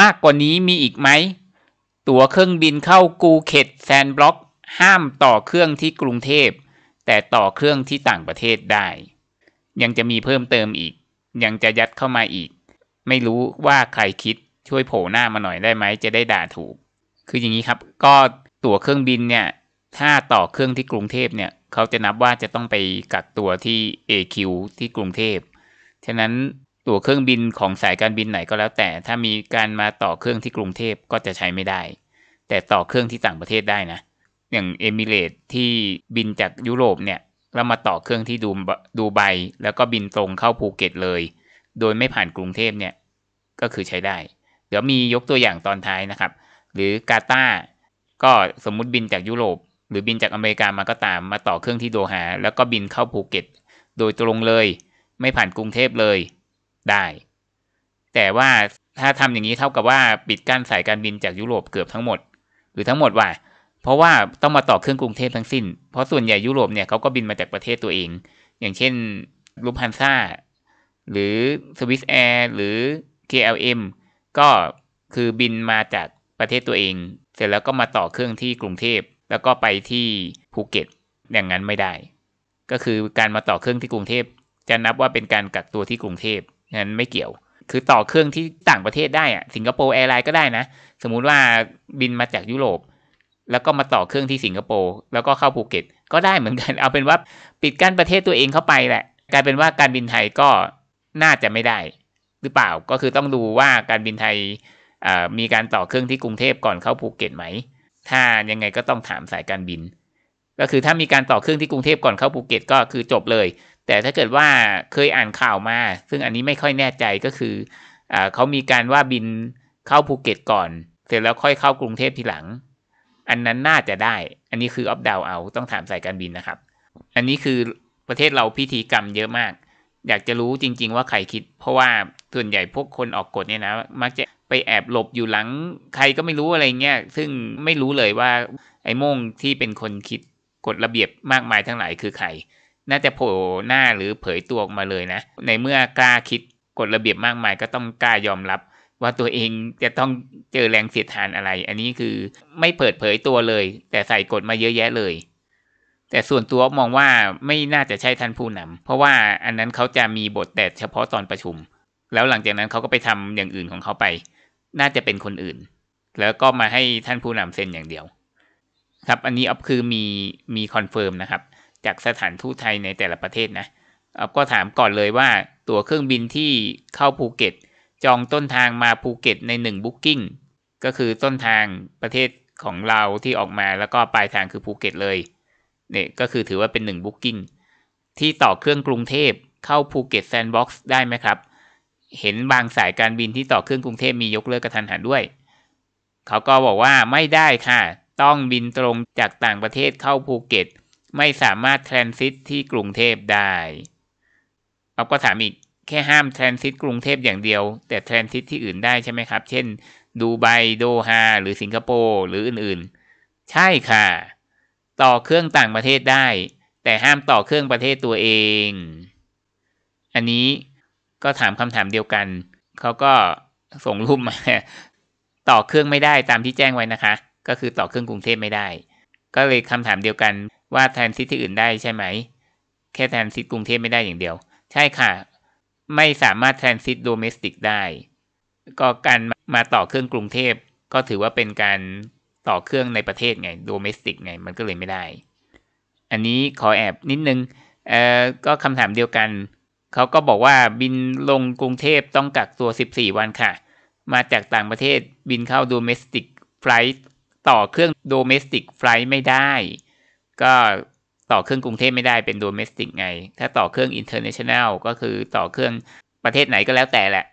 มากกว่านี้มีอีกไหม ตั๋วเครื่องบินเข้ากูเข็ดแซนบล็อก ห้ามต่อเครื่องที่กรุงเทพแต่ต่อเครื่องที่ต่างประเทศได้ ยังจะมีเพิ่มเติมอีก ยังจะยัดเข้ามาอีก ไม่รู้ว่าใครคิดช่วยโผล่หน้ามาหน่อยได้ไหมจะได้ด่าถูก คืออย่างนี้ครับ ก็ตั๋วเครื่องบินเนี่ยถ้าต่อเครื่องที่กรุงเทพเนี่ยเขาจะนับว่าจะต้องไปกักตัวที่ AQ ที่กรุงเทพฉะนั้นตั๋วเครื่องบินของสายการบินไหนก็แล้วแต่ถ้ามีการมาต่อเครื่องที่กรุงเทพก็จะใช้ไม่ได้ แต่ต่อเครื่องที่ต่างประเทศได้นะ อย่างเอมิเรตที่บินจากยุโรปเนี่ยแล้วมาต่อเครื่องที่ดูดูไบแล้วก็บินตรงเข้าภูเก็ตเลย โดยไม่ผ่านกรุงเทพเนี่ยก็คือใช้ได้ เดี๋ยวมียกตัวอย่างตอนท้ายนะครับ หรือกาตาก็สมมุติบินจากยุโรป หรือบินจากอเมริกามาก็ตาม มาต่อเครื่องที่โดฮาแล้วก็บินเข้าภูเก็ต โดยตรงเลย ไม่ผ่านกรุงเทพเลยได้ แต่ว่าถ้าทำอย่างนี้เท่ากับว่า ปิดกั้นสายการบินจากยุโรปเกือบทั้งหมดหรือทั้งหมดว่าเพราะว่าต้องมาต่อเครื่องกรุงเทพทั้งสิ้น เพราะส่วนใหญ่ยุโรปเนี่ยเขาก็บินมาจากประเทศตัวเอง อย่างเช่นลูพันซ่าหรือสวิสแอร์หรือ KLM ก็คือบินมาจากประเทศตัวเอง เสร็จแล้วก็มาต่อเครื่องที่กรุงเทพแล้วก็ไปที่ภูเก็ตอย่างนั้นไม่ได้ ก็คือการมาต่อเครื่องที่กรุงเทพจะนับว่าเป็นการกักตัวที่กรุงเทพงั้นไม่เกี่ยว คือต่อเครื่องที่ต่างประเทศได้อะสิงคโปร์แอร์ไลน์ก็ได้นะ สมมุติว่าบินมาจากยุโรป แล้วก็มาต่อเครื่องที่สิงคโปร์ แล้วก็เข้าภูเก็ต ก็ได้เหมือนกัน เอาเป็นว่าปิดกั้นประเทศตัวเองเข้าไปแหละกลายเป็นว่าการบินไทยก็น่าจะไม่ได้ หรือเปล่า ก็คือต้องดูว่าการบินไทยมีการต่อเครื่องที่กรุงเทพก่อนเข้าภูเก็ตไหม ถ้ายังไงก็ต้องถามสายการบิน ก็คือถ้ามีการต่อเครื่องที่กรุงเทพก่อนเข้าภูเก็ตก็คือจบเลยแต่ถ้าเกิดว่าเคยอ่านข่าวมาซึ่งอันนี้ไม่ค่อยแน่ใจก็คืออเขามีการว่าบินเข้าภูเก็ตก่อน เสร็จแล้วค่อยเข้ากรุงเทพทีหลัง อันนั้นน่าจะได้ อันนี้คือออฟดาวเอาต้องถามสายการบินนะครับ อันนี้คือประเทศเราพิธีกรรมเยอะมาก อยากจะรู้จริงๆว่าใครคิด เพราะว่าส่วนใหญ่พวกคนออกกฎเนี่ยนะมักจะไปแอบหลบอยู่หลัง ใครก็ไม่รู้อะไรเงี้ยซึ่งไม่รู้เลยว่าไอ้โม่งที่เป็นคนคิดกฎระเบียบมากมายทั้งหลายคือใครน่าจะโผล่หน้าหรือเผยตัวออกมาเลยนะ ในเมื่อกล้าคิดกฎระเบียบมากมายก็ต้องกล้ายอมรับ ว่าตัวเองจะต้องเจอแรงเสียดทานอะไร อันนี้คือไม่เปิดเผยตัวเลย แต่ใส่กฎมาเยอะแยะเลย แต่ส่วนตัวมองว่าไม่น่าจะใช่ท่านผู้นำเพราะว่าอันนั้นเขาจะมีบทแต่เฉพาะตอนประชุม แล้วหลังจากนั้นเขาก็ไปทำอย่างอื่นของเขาไป น่าจะเป็นคนอื่น แล้วก็มาให้ท่านผู้นำเซ็นอย่างเดียว ครับอันนี้อัพคือมีมีคอนเฟิร์มนะครับจากสถานทูตไทยในแต่ละประเทศนะเาก็ถามก่อนเลยว่าตั๋วเครื่องบินที่เข้าภูเก็ตจองต้นทางมาภูเก็ตใน 1 Booking ก็คือต้นทางประเทศของเราที่ออกมาแล้วก็ปลายทางคือภูเก็ตเลย เนี่ยก็คือถือว่าเป็น 1 Booking ที่ต่อเครื่องกรุงเทพเข้าภูเก็ตแซนด์บ็อกซ์ได้ไหมครับ เห็นบางสายการบินที่ต่อเครื่องกรุงเทพมียกเลิกกระทันหันด้วย เขาก็บอกว่าไม่ได้ค่ะต้องบินตรงจากต่างประเทศเข้าภูเก็ตไม่สามารถทรานซิตที่กรุงเทพได้เอาก็ถามอีก แค่ห้ามทรานซิตกรุงเทพอย่างเดียว แต่ทรานซิตที่อื่นได้ใช่ไหมครับ เช่นดูไบ โดฮา หรือสิงคโปร์หรืออื่นๆ ใช่ค่ะ ต่อเครื่องต่างประเทศได้ แต่ห้ามต่อเครื่องประเทศตัวเอง อันนี้ก็ถามคำถามเดียวกัน เขาก็ส่งรูปมา ต่อเครื่องไม่ได้ตามที่แจ้งไว้นะคะ ก็คือต่อเครื่องกรุงเทพไม่ได้ ก็เลยคำถามเดียวกันว่าแทนซิตที่อื่นได้ใช่ไหม แค่แทนซิตกรุงเทพไม่ได้อย่างเดียว ใช่ค่ะ ไม่สามารถแทนซิตโดเมสติกได้ ก็การมาต่อเครื่องกรุงเทพ ก็ถือว่าเป็นการต่อเครื่องในประเทศไงโดเมสติกไงมันก็เลยไม่ได้ อันนี้ขอแอบนิดนึง เอ่อ ก็คำถามเดียวกัน เขาก็บอกว่าบินลงกรุงเทพต้องกักตัว 14 วันค่ะ มาจากต่างประเทศบินเข้าโดเมสติกไฟล์ต่อเครื่องโดเมสติกไฟล์ไม่ได้ก็ต่อเครื่องกรุงเทพไม่ได้เป็นโดเมสติกไง ถ้าต่อเครื่องอินเตอร์เนชั่นแนลก็คือต่อเครื่องประเทศไหนก็แล้วแต่แหละ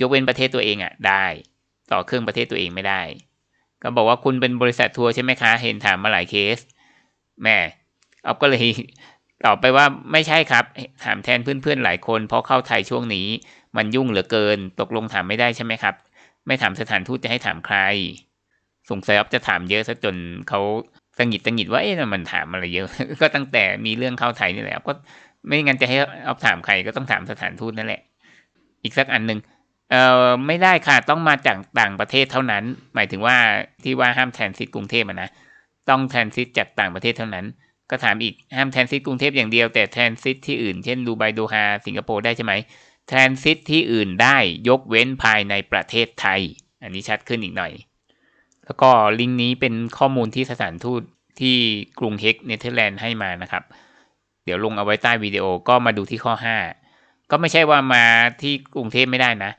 ยกเว้นประเทศตัวเองอะ่ะได้ ต่อเครื่องประเทศตัวเองไม่ได้ ก็บอกว่าคุณเป็นบริษัททัวร์ใช่ไหมคะ เห็นถามมาหลายเคส แม่เอาก็เลยตอบไปว่าไม่ใช่ครับ ถามแทนเพื่อนๆหลายคน เพราะเข้าไทยช่วงนี้มันยุ่งเหลือเกิน ตกลงถามไม่ได้ใช่ไหมครับ ไม่ถามสถานทูตจะให้ถามใครสงสัยอ๊อฟจะถามเยอะซะจนเขาตังหิดตังหิดว่าเอ๊ะมันถามอะไรเยอะ ก็ตั้งแต่มีเรื่องเข้าไทยนี่แหละ ก็ไม่งั้นจะให้เอาถามใครก็ต้องถามสถานทูตนั่นแหละ อีกสักอันหนึ่งเอ่อไม่ได้ค่ะต้องมาจากต่างประเทศเท่านั้น หมายถึงว่าที่ว่าห้ามแทนซิตกรุงเทพนะต้องแทนซิตจากต่างประเทศเท่านั้น ก็ถามอีกห้ามแทนซิตกรุงเทพอย่างเดียวแต่แทนซิตที่อื่นเช่นดูไบโดฮาสิงคโปร์ได้ใช่ไหมแทนซิตที่อื่นได้ยกเว้นภายในประเทศไทย อันนี้ชัดขึ้นอีกหน่อยแล้วก็ลิงก์นี้เป็นข้อมูลที่สถานทูตที่กรุงเฮกเนเธอร์แลนด์ให้มานะครับ เดี๋ยวลงเอาไว้ใต้วิดีโอก็มาดูที่ข้อ5ก็ไม่ใช่ว่ามาที่กรุงเทพไม่ได้นะ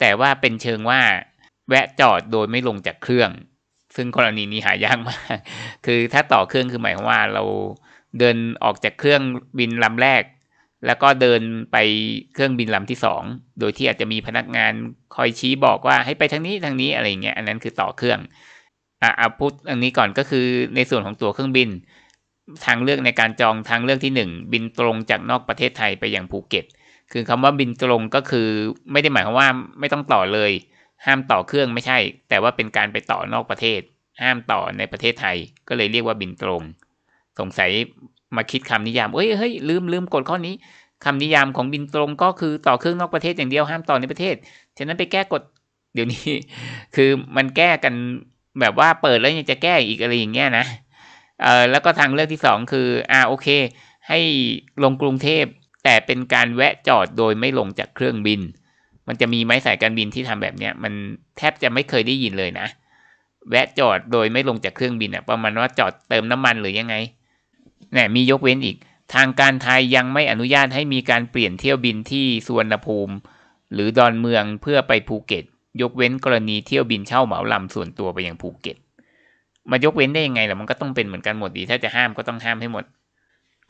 แต่ว่าเป็นเชิงว่าแวะจอดโดยไม่ลงจากเครื่อง ซึ่งกรณีนี้หายากมาก คือถ้าต่อเครื่องคือหมายความว่าเราเดินออกจากเครื่องบินลำแรก แล้วก็เดินไปเครื่องบินลำที่สอง โดยที่อาจจะมีพนักงานคอยชี้บอกว่าให้ไปทางนี้ทางนี้อะไรเงี้ย อันนั้นคือต่อเครื่องอ่ะพูดอันนี้ก่อนก็คือในส่วนของตั๋วเครื่องบิน ทางเลือก ในการจองทางเลือกที่1บินตรงจากนอกประเทศไทยไปอย่างภูเก็ต คือคำว่าบินตรงก็คือไม่ได้หมายความว่าไม่ต้องต่อเลย ห้ามต่อเครื่องไม่ใช่ แต่ว่าเป็นการไปต่อนอกประเทศ ห้ามต่อในประเทศไทยก็เลยเรียกว่าบินตรง สงสัยมาคิดคำนิยามเอ้ยเฮ้ย ลืมลืมกดข้อนี้ คำนิยามของบินตรงก็คือต่อเครื่องนอกประเทศอย่างเดียวห้ามต่อในประเทศ ฉะนั้นไปแก้กฎเดี๋ยวนี้ คือมันแก้กันแบบว่าเปิดแล้วยังจะแก้อีกอะไรอย่างเงี้ยนะ เออแล้วก็ทางเลือกที่สองคืออ่าโอเค ให้ลงกรุงเทพ แต่เป็นการแวะจอดโดยไม่ลงจากเครื่องบิน มันจะมีไหมสายการบินที่ทำแบบเนี้ยมันแทบจะไม่เคยได้ยินเลยนะ แวะจอดโดยไม่ลงจากเครื่องบินอ่ะประมาณว่าจอดเติมน้ำมันหรือยังไงเนี่ยมียกเว้นอีก ทางการไทยยังไม่อนุญาตให้มีการเปลี่ยนเที่ยวบินที่สุวรรณภูมิหรือดอนเมืองเพื่อไปภูเก็ตยกเว้นกรณีเที่ยวบินเช่าเหมาลำส่วนตัวไปยังภูเก็ต มายกเว้นได้ยังไงล่ะมันก็ต้องเป็นเหมือนกันหมดดี ถ้าจะห้ามก็ต้องห้ามให้หมด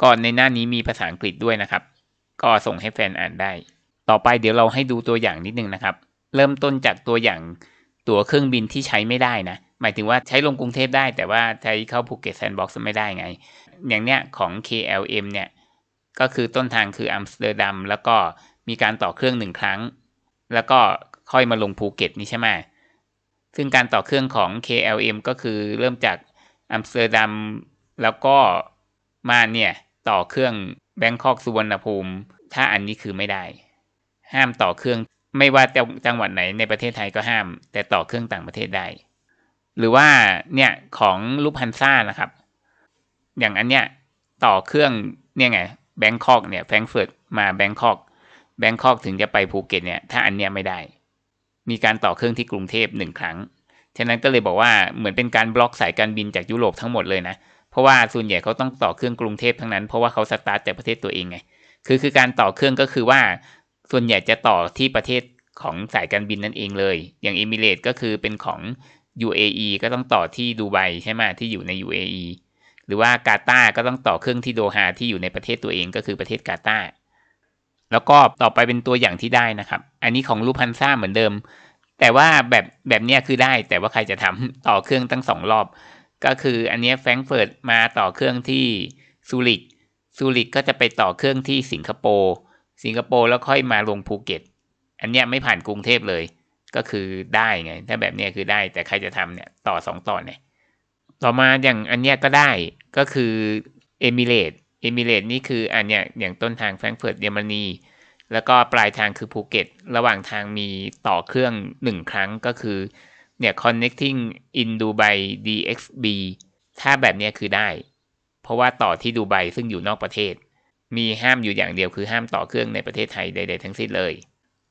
ก่อนในหน้านี้มีภาษาอังกฤษด้วยนะครับ ก็ส่งให้แฟนอ่านได้ ต่อไปเดี๋ยวเราให้ดูตัวอย่างนิดนึงนะครับ เริ่มต้นจากตัวอย่างตั๋วเครื่องบินที่ใช้ไม่ได้นะหมายถึงว่าใช้ลงกรุงเทพได้แต่ว่าใช้เข้าภูเก็ตแซนด์บ็อกซ์ไม่ได้ไงอย่างเนี้ยของ KLM เนี่ยก็คือต้นทางคืออัมสเตอร์ดัมแล้วก็มีการต่อเครื่องหนึ่งครั้ง แล้วก็ค่อยมาลงภูเก็ตนี่ใช่ไหมซึ่งการต่อเครื่องของ KLM ก็คือเริ่มจากอัมสเตอร์ดัมแล้วก็มาเนี่ย ต่อเครื่องแบงคอกสุวรรณภูมิ ถ้าอันนี้คือไม่ได้ ห้ามต่อเครื่องไม่ว่าจังหวัดไหนในประเทศไทยก็ห้าม แต่ต่อเครื่องต่างประเทศได้ หรือว่าเนี่ยของลูพฮันซ่านะครับ อย่างอันเนี้ยต่อเครื่อง เนี่ยไงแบงคอกเนี่ยแฟรงเฟิร์ตมาแบงคอก แบงคอกถึงจะไปภูเก็ตเนี่ย ถ้าอันเนี้ยไม่ได้มีการต่อเครื่องที่กรุงเทพหนึ่งครั้ง ฉะนั้นก็เลยบอกว่าเหมือนเป็นการบล็อกสายการบินจากยุโรปทั้งหมดเลยนะ เพราะว่าส่วนใหญ่เขาต้องต่อเครื่องกรุงเทพทั้งนั้น เพราะว่าเขาสตาร์ทจากประเทศตัวเองไง คือคือการต่อเครื่องก็คือว่าส่วนใหญ่จะต่อที่ประเทศของสายการบินนั่นเองเลย อย่างเอมิเรตก็คือเป็นของ UAE ก็ต้องต่อที่ดูไบใช่ไหมที่อยู่ใน UAE หรือว่ากาตาร์ก็ต้องต่อเครื่องที่โดฮาที่อยู่ในประเทศตัวเอง ก็คือประเทศกาตาร์แล้วก็ต่อไปเป็นตัวอย่างที่ได้นะครับ อันนี้ของรูพันซ่าเหมือนเดิม แต่ว่าแบบแบบนี้คือได้ แต่ว่าใครจะทำต่อเครื่องตั้งสองรอบ ก็คืออันนี้แฟรงเฟิร์ตมาต่อเครื่องที่ซูริกซูริกก็จะไปต่อเครื่องที่สิงคโปร์สิงคโปร์แล้วค่อยมาลงภูเก็ต อันนี้ไม่ผ่านกรุงเทพเลย ก็คือได้ไงถ้าแบบนี้คือได้ แต่ใครจะทำเนี่ยต่อสองต่อเนี่ยต่อมาอย่างอันนี้ก็ได้ก็คือเอมิเรตเอมิเรตนี่คืออันเนี้ยอย่างต้นทางแฟรงเฟิร์ตเยอรมนีแล้วก็ปลายทางคือภูเก็ตระหว่างทางมีต่อเครื่องหนึ่งครั้งก็คือเนี่ย connecting in Dubai DXB ถ้าแบบเนี้ยคือได้ เพราะว่าต่อที่ดูไบซึ่งอยู่นอกประเทศ มีห้ามอยู่อย่างเดียวคือห้ามต่อเครื่องในประเทศไทยใดๆทั้งสิ้นเลย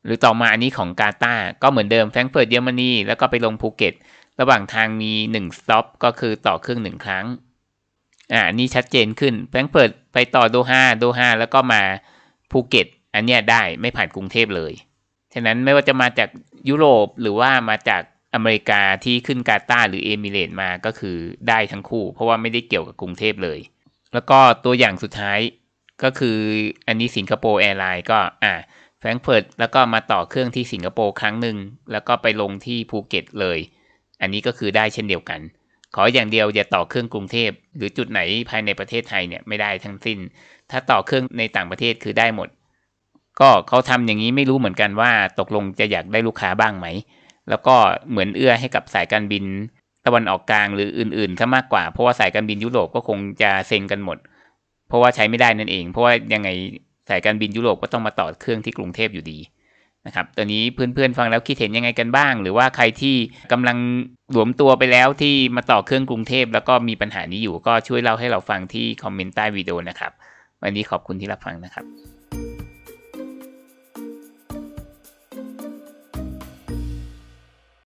หรือต่อมาอันนี้ของกาตาก็เหมือนเดิมแฟรงเฟิร์ตเยอรมนีแล้วก็ไปลงภูเก็ตระหว่างทางมี 1 stop ก็คือต่อเครื่องหนึ่งครั้งอ่านี่ชัดเจนขึ้นแฟรงเฟิร์ตไปต่อโดฮาโดฮาแล้วก็มาภูเก็ต อันเนี้ยได้ไม่ผ่านกรุงเทพเลย ฉะนั้นไม่ว่าจะมาจากยุโรปหรือว่ามาจากอเมริกาที่ขึ้นกาตาร์หรือเอมิเรตมาก็คือได้ทั้งคู่ เพราะว่าไม่ได้เกี่ยวกับกรุงเทพเลย แล้วก็ตัวอย่างสุดท้ายก็คืออันนี้สิงคโปร์แอร์ไลน์ก็อ่าแฟรงเฟิร์ตแล้วก็มาต่อเครื่องที่สิงคโปร์ครั้งหนึ่งแล้วก็ไปลงที่ภูเก็ตเลย อันนี้ก็คือได้เช่นเดียวกันขออย่างเดียวอย่าต่อเครื่องกรุงเทพหรือจุดไหนภายในประเทศไทยเนี่ย ไม่ได้ทั้งสิ้น ถ้าต่อเครื่องในต่างประเทศคือได้หมด ก็เขาทำอย่างนี้ไม่รู้เหมือนกันว่าตกลงจะอยากได้ลูกค้าบ้างไหม แล้วก็เหมือนเอื้อให้กับสายการบินตะวันออกกลางหรืออื่นๆซะมากกว่าเพราะว่าสายการบินยุโรปก็คงจะเซ็งกันหมด เพราะว่าใช้ไม่ได้นั่นเอง เพราะว่ายังไงสายการบินยุโรปก็ต้องมาต่อเครื่องที่กรุงเทพอยู่ดีนะครับตอนนี้เพื่อนๆฟังแล้วคิดเห็นยังไงกันบ้าง หรือว่าใครที่กำลังหลวมตัวไปแล้วที่มาต่อเครื่องกรุงเทพ แล้วก็มีปัญหานี้อยู่ ก็ช่วยเล่าให้เราฟังที่คอมเมนต์ใต้วิดีโอนะครับ วันนี้ขอบคุณที่รับฟังนะครับ